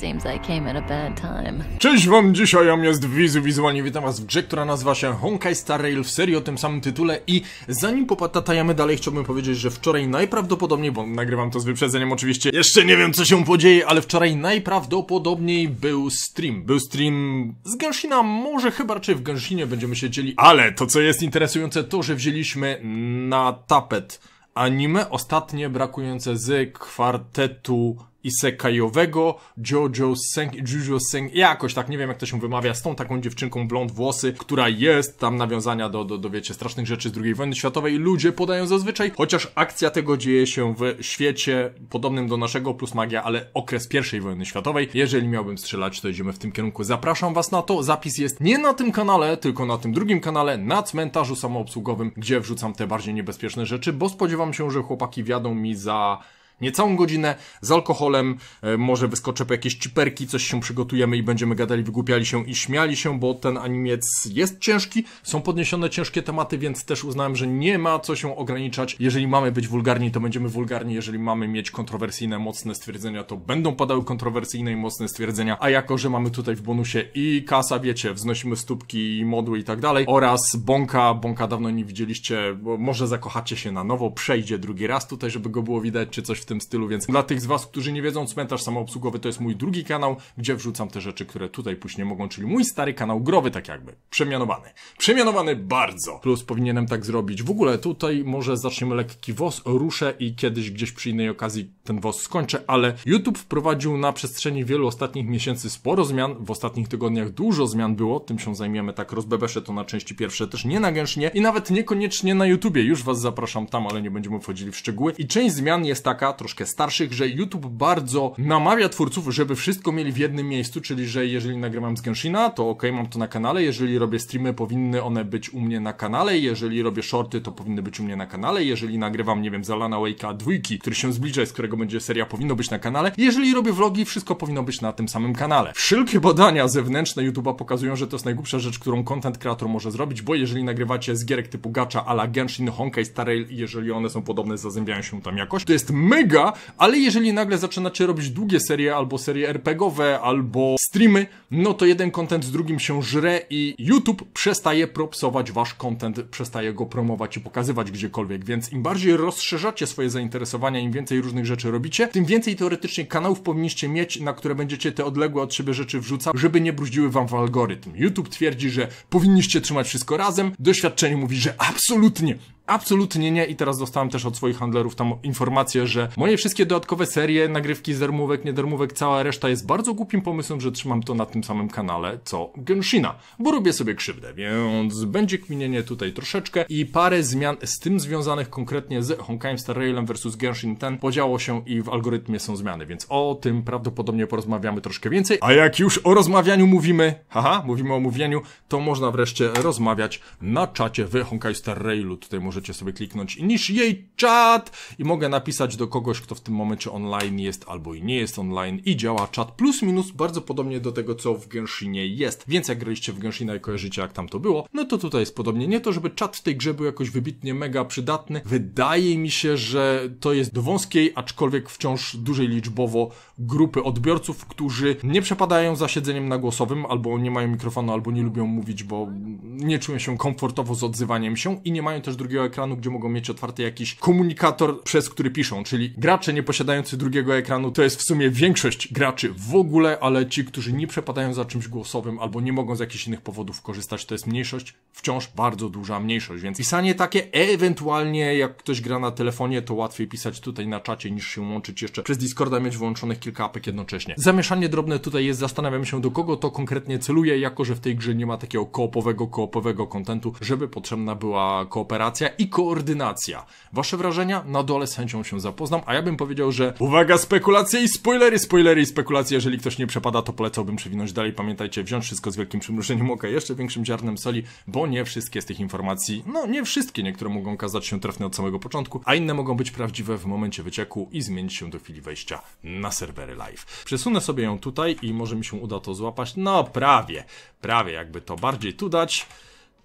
Seems I came at a bad time. Cześć wam, dzisiaj Ja jest Wizu Wizualnie, witam was w grze, która nazywa się Honkai Star Rail w serii o tym samym tytule i zanim popatatajemy dalej chciałbym powiedzieć, że wczoraj najprawdopodobniej, bo nagrywam to z wyprzedzeniem oczywiście, jeszcze nie wiem co się podzieje, ale wczoraj najprawdopodobniej był stream. Był stream z Genshina, może chyba raczej w Genshinie będziemy się dzieli, ale to co jest interesujące to, że wzięliśmy na tapet anime ostatnie brakujące z kwartetu isekajowego Jojo Seng, Jujo Seng, jakoś tak, nie wiem jak to się wymawia, z tą taką dziewczynką blond włosy, która jest, tam nawiązania do, do, do wiecie, strasznych rzeczy z II wojny światowej, ludzie podają zazwyczaj, chociaż akcja tego dzieje się w świecie podobnym do naszego, plus magia, ale okres I wojny światowej. Jeżeli miałbym strzelać, to idziemy w tym kierunku. Zapraszam was na to, zapis jest nie na tym kanale, tylko na tym drugim kanale, na cmentarzu samoobsługowym, gdzie wrzucam te bardziej niebezpieczne rzeczy, bo spodziewam się, że chłopaki wiadą mi za niecałą godzinę z alkoholem, e, może wyskoczę po jakieś ciperki, coś się przygotujemy i będziemy gadali, wygłupiali się i śmiali się, bo ten animiec jest ciężki, są podniesione ciężkie tematy, więc też uznałem, że nie ma co się ograniczać. Jeżeli mamy być wulgarni, to będziemy wulgarni, jeżeli mamy mieć kontrowersyjne, mocne stwierdzenia, to będą padały kontrowersyjne i mocne stwierdzenia, a jako, że mamy tutaj w bonusie i kasa, wiecie, wznosimy stópki i modły i tak dalej, oraz bąka, bąka dawno nie widzieliście, bo może zakochacie się na nowo, przejdzie drugi raz tutaj, żeby go było widać, czy coś w tym stylu, więc dla tych z Was, którzy nie wiedzą, Cmentarz Samoobsługowy to jest mój drugi kanał, gdzie wrzucam te rzeczy, które tutaj później mogą, czyli mój stary kanał growy tak jakby, przemianowany. Przemianowany bardzo! Plus powinienem tak zrobić. W ogóle tutaj może zaczniemy lekki WOS, ruszę i kiedyś gdzieś przy innej okazji ten WOS skończę, ale YouTube wprowadził na przestrzeni wielu ostatnich miesięcy sporo zmian, w ostatnich tygodniach dużo zmian było, tym się zajmiemy tak, rozbebeszę to na części pierwsze też nie nagęsznie i nawet niekoniecznie na YouTubie, już Was zapraszam tam, ale nie będziemy wchodzili w szczegóły i część zmian jest taka, troszkę starszych, że YouTube bardzo namawia twórców, żeby wszystko mieli w jednym miejscu, czyli że jeżeli nagrywam z Genshina, to ok, mam to na kanale, jeżeli robię streamy, powinny one być u mnie na kanale, jeżeli robię shorty, to powinny być u mnie na kanale, jeżeli nagrywam, nie wiem, z Alana Wake'a dwójki, który się zbliża i z którego będzie seria, powinno być na kanale, jeżeli robię vlogi, wszystko powinno być na tym samym kanale. Wszelkie badania zewnętrzne YouTube'a pokazują, że to jest najgłupsza rzecz, którą content creator może zrobić, bo jeżeli nagrywacie z gierek typu gacza ala Genshin, Honkai, Star Rail, jeżeli one są podobne, zazębiają się tam jakoś, to jest mega mega, ale jeżeli nagle zaczynacie robić długie serie, albo serie RPGowe, albo streamy, no to jeden content z drugim się żre i YouTube przestaje propsować wasz content, przestaje go promować i pokazywać gdziekolwiek, więc im bardziej rozszerzacie swoje zainteresowania, im więcej różnych rzeczy robicie, tym więcej teoretycznie kanałów powinniście mieć, na które będziecie te odległe od siebie rzeczy wrzucać, żeby nie brudziły wam w algorytm. YouTube twierdzi, że powinniście trzymać wszystko razem, doświadczenie mówi, że absolutnie Absolutnie nie i teraz dostałem też od swoich handlerów tam informację, że moje wszystkie dodatkowe serie, nagrywki z darmówek, niedarmówek, cała reszta jest bardzo głupim pomysłem, że trzymam to na tym samym kanale co Genshina, bo robię sobie krzywdę, więc będzie kminienie tutaj troszeczkę i parę zmian z tym związanych konkretnie z Honkajem Star Railem versus Genshin ten podziało się i w algorytmie są zmiany, więc o tym prawdopodobnie porozmawiamy troszkę więcej, a jak już o rozmawianiu mówimy, haha, mówimy o mówieniu, to można wreszcie rozmawiać na czacie w Honkai Star Railu, tutaj może możecie sobie kliknąć niż jej czat i mogę napisać do kogoś, kto w tym momencie online jest albo i nie jest online i działa czat plus minus bardzo podobnie do tego, co w Genshinie jest. Więc jak graliście w Genshina i kojarzycie, jak tam to było, no to tutaj jest podobnie. Nie to, żeby czat w tej grze był jakoś wybitnie mega przydatny. Wydaje mi się, że to jest do wąskiej, aczkolwiek wciąż dużej liczbowo grupy odbiorców, którzy nie przepadają za siedzeniem na głosowym, albo nie mają mikrofonu, albo nie lubią mówić, bo nie czują się komfortowo z odzywaniem się i nie mają też drugiego ekranu, gdzie mogą mieć otwarty jakiś komunikator, przez który piszą, czyli gracze nie posiadający drugiego ekranu to jest w sumie większość graczy w ogóle, ale ci, którzy nie przepadają za czymś głosowym albo nie mogą z jakichś innych powodów korzystać, to jest mniejszość, wciąż bardzo duża mniejszość, więc pisanie takie ewentualnie jak ktoś gra na telefonie, to łatwiej pisać tutaj na czacie niż się łączyć jeszcze przez Discorda, mieć włączonych kilka apek jednocześnie. Zamieszanie drobne tutaj jest, zastanawiam się do kogo to konkretnie celuje, jako że w tej grze nie ma takiego koopowego, koopowego kontentu, żeby potrzebna była kooperacja i koordynacja. Wasze wrażenia? Na dole z chęcią się zapoznam, a ja bym powiedział, że uwaga, spekulacje i spoilery, spoilery i spekulacje. Jeżeli ktoś nie przepada, to polecałbym przewinąć dalej. Pamiętajcie, wziąć wszystko z wielkim przymrużeniem oka, jeszcze większym ziarnem soli, bo nie wszystkie z tych informacji, no nie wszystkie, niektóre mogą okazać się trafne od samego początku, a inne mogą być prawdziwe w momencie wycieku i zmienić się do chwili wejścia na serwery live. Przesunę sobie ją tutaj i może mi się uda to złapać. No prawie, prawie jakby to bardziej tu dać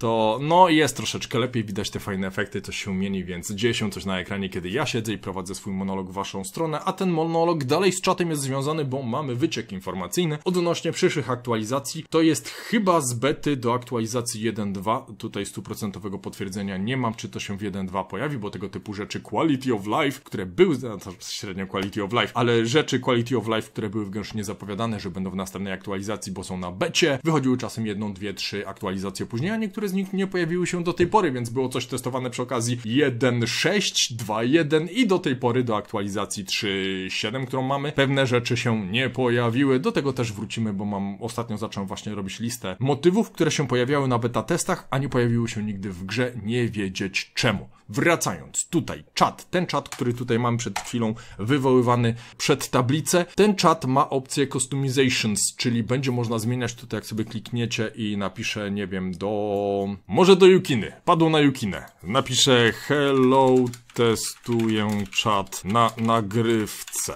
to no jest troszeczkę lepiej, widać te fajne efekty, coś się mieni, więc dzieje się coś na ekranie, kiedy ja siedzę i prowadzę swój monolog w waszą stronę, a ten monolog dalej z czatem jest związany, bo mamy wyciek informacyjny odnośnie przyszłych aktualizacji. To jest chyba z bety do aktualizacji 1.2, tutaj stuprocentowego potwierdzenia nie mam, czy to się w 1.2 pojawi, bo tego typu rzeczy quality of life, które były, no to średnio quality of life, ale rzeczy quality of life, które były w Genshinie zapowiadane, że będą w następnej aktualizacji, bo są na becie, wychodziły czasem jedną, dwie, trzy aktualizacje później, a niektóre z nich nie pojawiły się do tej pory, więc było coś testowane przy okazji 1.6, 2.1 i do tej pory do aktualizacji 3.7, którą mamy. Pewne rzeczy się nie pojawiły, do tego też wrócimy, bo mam ostatnio zacząłem właśnie robić listę motywów, które się pojawiały na beta testach, a nie pojawiły się nigdy w grze, nie wiedzieć czemu. Wracając tutaj, czat, ten czat, który tutaj mam przed chwilą wywoływany przed tablicę, ten czat ma opcję customizations, czyli będzie można zmieniać tutaj, jak sobie klikniecie i napiszę, nie wiem, do... może do Yukiny, padło na Yukinę. Napiszę hello, testuję czat na nagrywce.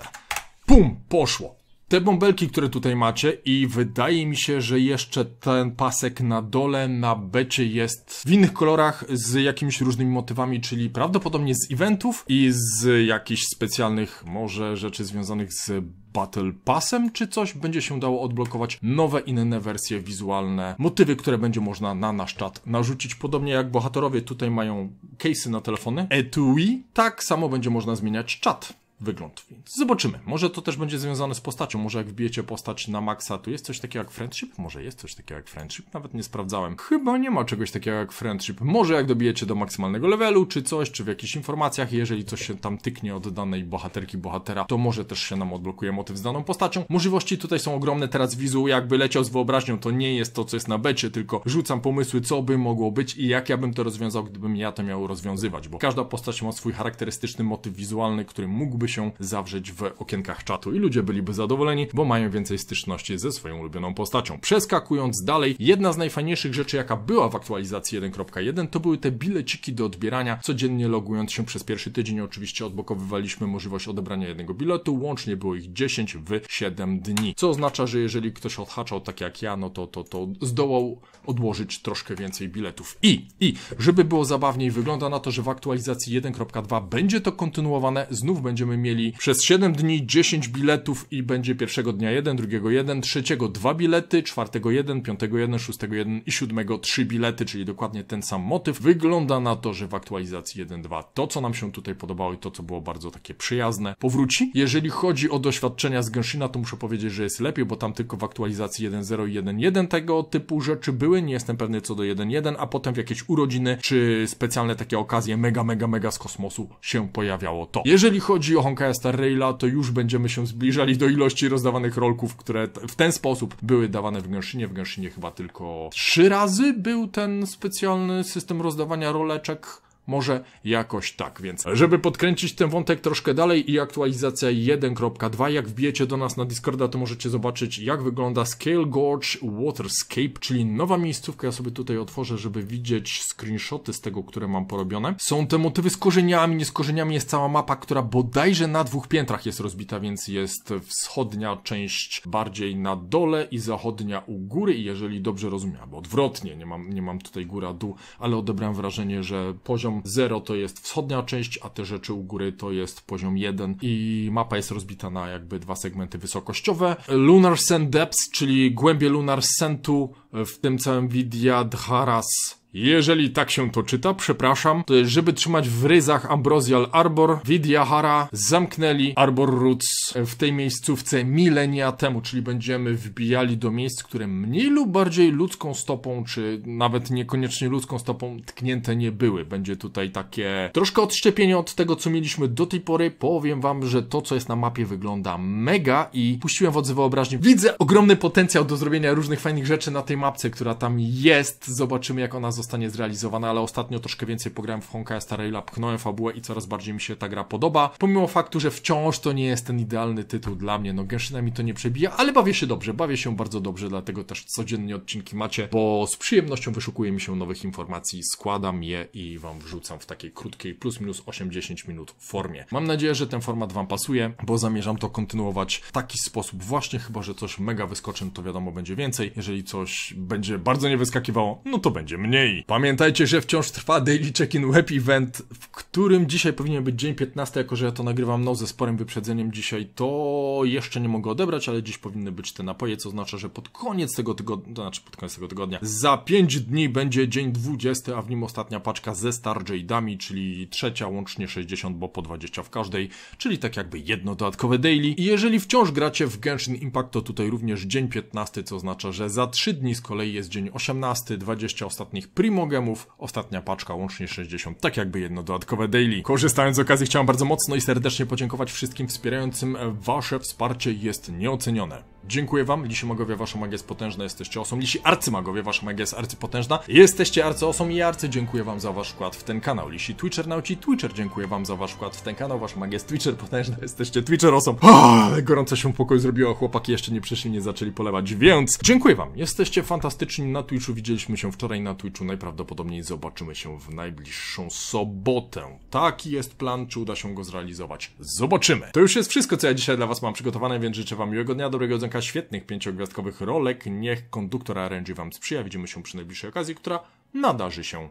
Pum, poszło te bąbelki, które tutaj macie i wydaje mi się, że jeszcze ten pasek na dole, na becie jest w innych kolorach z jakimiś różnymi motywami, czyli prawdopodobnie z eventów i z jakichś specjalnych może rzeczy związanych z Battle Passem czy coś, będzie się dało odblokować nowe, inne wersje wizualne, motywy, które będzie można na nasz czat narzucić. Podobnie jak bohaterowie tutaj mają case'y na telefony, etui, tak samo będzie można zmieniać czat wygląd. Więc zobaczymy. Może to też będzie związane z postacią. Może jak wbijecie postać na maksa, tu jest coś takiego jak friendship? Może jest coś takiego jak friendship? Nawet nie sprawdzałem. Chyba nie ma czegoś takiego jak friendship. Może jak dobijecie do maksymalnego levelu, czy coś, czy w jakichś informacjach, jeżeli coś się tam tyknie od danej bohaterki, bohatera, to może też się nam odblokuje motyw z daną postacią. Możliwości tutaj są ogromne. Teraz wizu jakby leciał z wyobraźnią, to nie jest to, co jest na becie, tylko rzucam pomysły, co by mogło być i jak ja bym to rozwiązał, gdybym ja to miał rozwiązywać, bo każda postać ma swój charakterystyczny motyw wizualny, który mógłby się się zawrzeć w okienkach czatu i ludzie byliby zadowoleni, bo mają więcej styczności ze swoją ulubioną postacią. Przeskakując dalej, jedna z najfajniejszych rzeczy, jaka była w aktualizacji 1.1, to były te bileciki do odbierania. Codziennie logując się przez pierwszy tydzień, oczywiście odblokowywaliśmy możliwość odebrania jednego biletu, łącznie było ich 10 w 7 dni. Co oznacza, że jeżeli ktoś odhaczał tak jak ja, no to, to, to zdołał odłożyć troszkę więcej biletów. I, i, żeby było zabawniej, wygląda na to, że w aktualizacji 1.2 będzie to kontynuowane, znów będziemy będziemy mieli przez 7 dni 10 biletów i będzie pierwszego dnia 1, drugiego 1, trzeciego 2 bilety, czwartego 1, piątego 1, szóstego 1 i siódmego 3 bilety, czyli dokładnie ten sam motyw. Wygląda na to, że w aktualizacji 1.2 to, co nam się tutaj podobało i to, co było bardzo takie przyjazne, powróci. Jeżeli chodzi o doświadczenia z Genshina, to muszę powiedzieć, że jest lepiej, bo tam tylko w aktualizacji 1.0 i 1.1 tego typu rzeczy były. Nie jestem pewny co do 1.1, a potem w jakieś urodziny czy specjalne takie okazje mega, mega, mega z kosmosu się pojawiało to. Jeżeli chodzi o Honkaja Raila, to już będziemy się zbliżali do ilości rozdawanych rolków, które w ten sposób były dawane w Gęszynie. W Gęszynie chyba tylko trzy razy był ten specjalny system rozdawania roleczek może jakoś tak, więc żeby podkręcić ten wątek troszkę dalej i aktualizacja 1.2, jak wbijecie do nas na Discorda, to możecie zobaczyć jak wygląda Scale Gorge Waterscape, czyli nowa miejscówka, ja sobie tutaj otworzę, żeby widzieć screenshoty z tego, które mam porobione. Są te motywy z korzeniami, nie z korzeniami, jest cała mapa, która bodajże na dwóch piętrach jest rozbita, więc jest wschodnia część bardziej na dole i zachodnia u góry i jeżeli dobrze rozumiem, albo odwrotnie, nie mam, nie mam tutaj góra-dół, ale odebrałem wrażenie, że poziom poziom 0 to jest wschodnia część, a te rzeczy u góry to jest poziom 1 i mapa jest rozbita na jakby dwa segmenty wysokościowe. Lunar Sand Depths, czyli głębie Lunar Sentu w tym całym Vidya Dharas jeżeli tak się to czyta, przepraszam, to żeby trzymać w ryzach Ambrosial Arbor, Vidyahara zamknęli Arbor Roots w tej miejscówce milenia temu, czyli będziemy wbijali do miejsc, które mniej lub bardziej ludzką stopą, czy nawet niekoniecznie ludzką stopą tknięte nie były. Będzie tutaj takie troszkę odszczepienie od tego, co mieliśmy do tej pory. Powiem wam, że to, co jest na mapie wygląda mega i puściłem wodzy wyobraźni. Widzę ogromny potencjał do zrobienia różnych fajnych rzeczy na tej mapce, która tam jest. Zobaczymy, jak ona zostanie zostanie zrealizowana, ale ostatnio troszkę więcej pograłem w Honkai Star pchnąłem fabułę i coraz bardziej mi się ta gra podoba. Pomimo faktu, że wciąż to nie jest ten idealny tytuł dla mnie, no Genshina mi to nie przebija, ale bawię się dobrze, bawię się bardzo dobrze, dlatego też codziennie odcinki macie, bo z przyjemnością wyszukuję mi się nowych informacji, składam je i wam wrzucam w takiej krótkiej plus minus 8-10 minut formie. Mam nadzieję, że ten format wam pasuje, bo zamierzam to kontynuować w taki sposób właśnie, chyba że coś mega wyskoczy, no to wiadomo będzie więcej. Jeżeli coś będzie bardzo nie wyskakiwało, no to będzie mniej. Pamiętajcie, że wciąż trwa Daily Check-in Web Event, w którym dzisiaj powinien być dzień 15, jako że ja to nagrywam no ze sporym wyprzedzeniem dzisiaj, to jeszcze nie mogę odebrać, ale dziś powinny być te napoje, co oznacza, że pod koniec tego tygodnia, to znaczy pod koniec tego tygodnia, za 5 dni będzie dzień 20, a w nim ostatnia paczka ze Star Jade'ami, czyli trzecia łącznie 60, bo po 20 w każdej, czyli tak jakby jedno dodatkowe daily. I jeżeli wciąż gracie w Genshin Impact, to tutaj również dzień 15, co oznacza, że za 3 dni z kolei jest dzień 18, 20 ostatnich pre Gemów, ostatnia paczka, łącznie 60, tak jakby jedno dodatkowe daily. Korzystając z okazji chciałem bardzo mocno i serdecznie podziękować wszystkim wspierającym, wasze wsparcie jest nieocenione. Dziękuję wam, lisi magowie, wasza magia jest potężna, jesteście osom. Lisi arcymagowie, wasza magia jest arcypotężna, jesteście arcyosom i arcy, dziękuję wam za wasz wkład w ten kanał. Lisi nauci Twitcher, dziękuję wam za wasz wkład w ten kanał, wasza magia jest Twitcher potężna, jesteście Twitcher osom. O, ale gorąco się pokoju zrobiło, chłopaki jeszcze nie przyszli, nie zaczęli polewać, więc dziękuję wam, jesteście fantastyczni na Twitchu, widzieliśmy się wczoraj na Twitchu, najprawdopodobniej zobaczymy się w najbliższą sobotę. Taki jest plan, czy uda się go zrealizować. Zobaczymy. To już jest wszystko, co ja dzisiaj dla was mam przygotowane, więc życzę wam miłego dnia, dobrego dnia, kilka świetnych pięciogwiazdkowych rolek. Niech konduktor RNG wam sprzyja. Widzimy się przy najbliższej okazji, która nadarzy się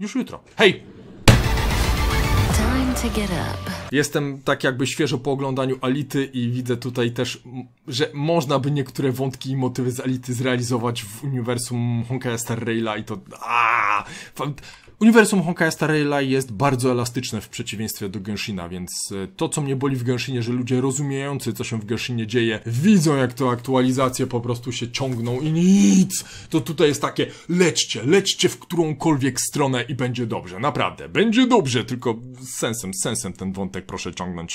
już jutro. Hej! Time to get up. Jestem tak jakby świeżo po oglądaniu Ality i widzę tutaj też, że można by niektóre wątki i motywy z Ality zrealizować w uniwersum Honkai Star Raila i to... Aaa, Uniwersum Honkai Star Raila jest bardzo elastyczne w przeciwieństwie do Genshina, więc e, to co mnie boli w Genshinie, że ludzie rozumiejący co się w Genshinie dzieje, widzą jak to aktualizacje po prostu się ciągną i nic! To tutaj jest takie, lećcie, lećcie w którąkolwiek stronę i będzie dobrze, naprawdę, będzie dobrze, tylko z sensem, z sensem ten wątek proszę ciągnąć